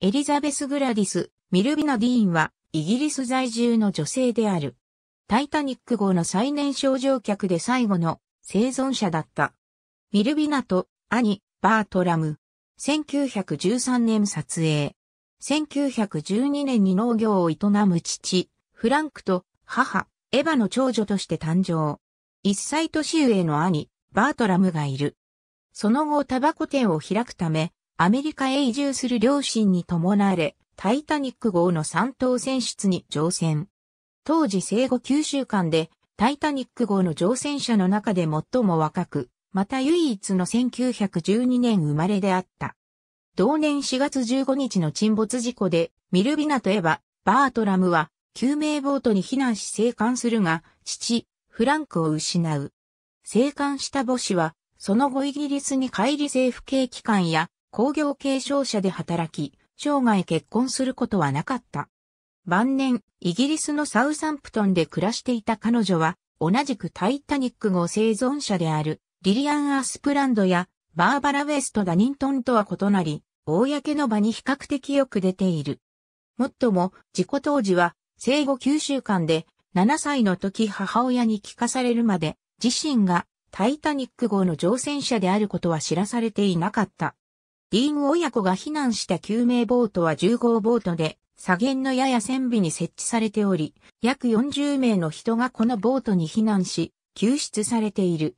エリザベス・グラディス・ミルビナ・ディーンは、イギリス在住の女性である。タイタニック号の最年少乗客で最後の生存者だった。ミルビナと兄、バートラム。1913年撮影。1912年に農業を営む父、フランクと母、エヴァの長女として誕生。一歳年上の兄、バートラムがいる。その後タバコ店を開くため、アメリカへ移住する両親に伴われ、タイタニック号の3等船室に乗船。当時生後9週間で、タイタニック号の乗船者の中で最も若く、また唯一の1912年生まれであった。同年4月15日の沈没事故で、ミルビナとエヴァ、バートラムは、救命ボートに避難し生還するが、父、フランクを失う。生還した母子は、その後イギリスに帰り政府系機関や工業継承者で働き、生涯結婚することはなかった。晩年、イギリスのサウサンプトンで暮らしていた彼女は、同じくタイタニック号生存者であるリリアン・アスプランドやバーバラ・ウェスト・ダニントンとは異なり、公の場に比較的よく出ている。もっとも、事故当時は、生後9週間で、7歳の時母親に聞かされるまで、自身がタイタニック号の乗船者であることは知らされていなかった。ディーン親子が避難した救命ボートは10号ボートで、左舷のやや船尾に設置されており、約40名の人がこのボートに避難し、救出されている。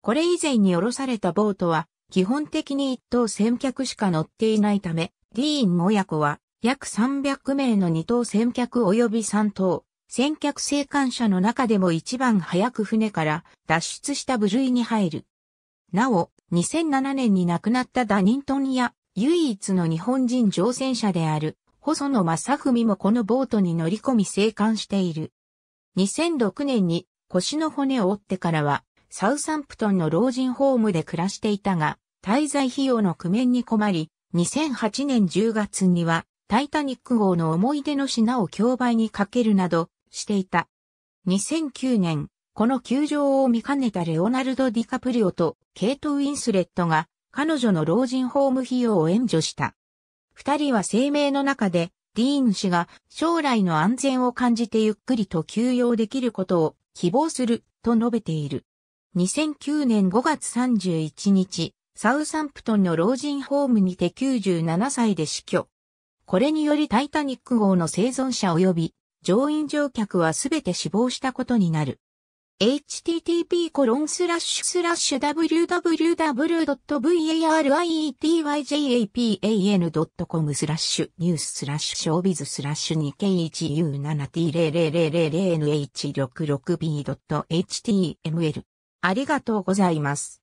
これ以前に降ろされたボートは、基本的に一等船客しか乗っていないため、ディーン親子は、約300名の二等船客及び三等、船客生還者の中でも一番早く船から脱出した部類に入る。なお、2007年に亡くなったダニントンや唯一の日本人乗船者である細野正文もこのボートに乗り込み生還している。2006年に腰の骨を折ってからはサウサンプトンの老人ホームで暮らしていたが滞在費用の苦面に困り2008年10月にはタイタニック号の思い出の品を競売にかけるなどしていた。2009年この球場を見かねたレオナルド・ディカプリオとケイト・ウィンスレットが彼女の老人ホーム費用を援助した。二人は声明の中で、ディーン氏が将来の安全を感じてゆっくりと休養できることを希望すると述べている。2009年5月31日、サウサンプトンの老人ホームにて97歳で死去。これによりタイタニック号の生存者及び乗員乗客はすべて死亡したことになる。http://www.varietyapan.com スラッシュニューススラッシュショービズスラッシュ 2k1u7t0000nh66b.html ありがとうございます。